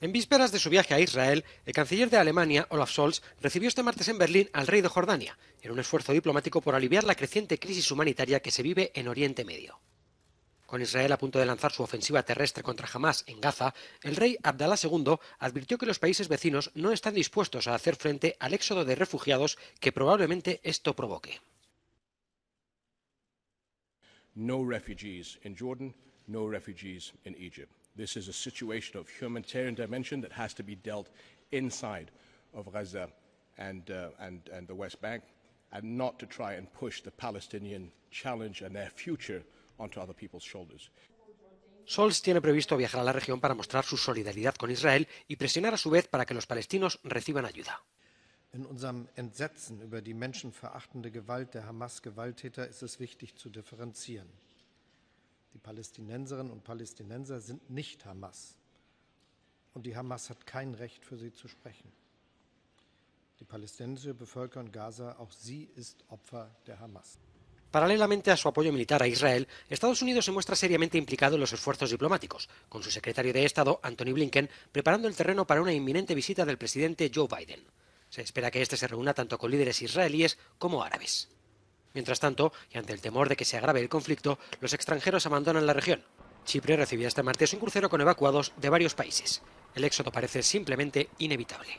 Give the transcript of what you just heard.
En vísperas de su viaje a Israel, el canciller de Alemania, Olaf Scholz, recibió este martes en Berlín al rey de Jordania, en un esfuerzo diplomático por aliviar la creciente crisis humanitaria que se vive en Oriente Medio. Con Israel a punto de lanzar su ofensiva terrestre contra Hamas en Gaza, el rey Abdalá II advirtió que los países vecinos no están dispuestos a hacer frente al éxodo de refugiados que probablemente esto provoque. No refugees in Jordan, no refugees in Egypt. This is a situation of humanitarian dimension that has to be dealt inside of Gaza and, uh, and, and the West Bank, and not to try and push the Palestinian challenge and their future onto other people's shoulders. Scholz tiene previsto viajar a la región para mostrar su solidaridad con Israel y presionar a su vez para que los palestinos reciban ayuda. In unserem Entsetzen über die menschenverachtende Gewalt der Hamas-Gewalttäter ist es wichtig zu differenzieren. Die Palästinenserinnen und Palästinenser sind nicht Hamas. Und die Hamas hat kein Recht, für sie zu sprechen. Die palästinensische Bevölkerung Gaza, auch sie ist Opfer der Hamas. Paralelamente a su apoyo militar a Israel, Estados Unidos se muestra seriamente implicado en los esfuerzos diplomáticos, con su secretario de Estado, Anthony Blinken, preparando el terreno para una inminente visita del presidente Joe Biden. Se espera que este se reúna tanto con líderes israelíes como árabes. Mientras tanto, y ante el temor de que se agrave el conflicto, los extranjeros abandonan la región. Chipre recibió este martes un crucero con evacuados de varios países. El éxodo parece simplemente inevitable.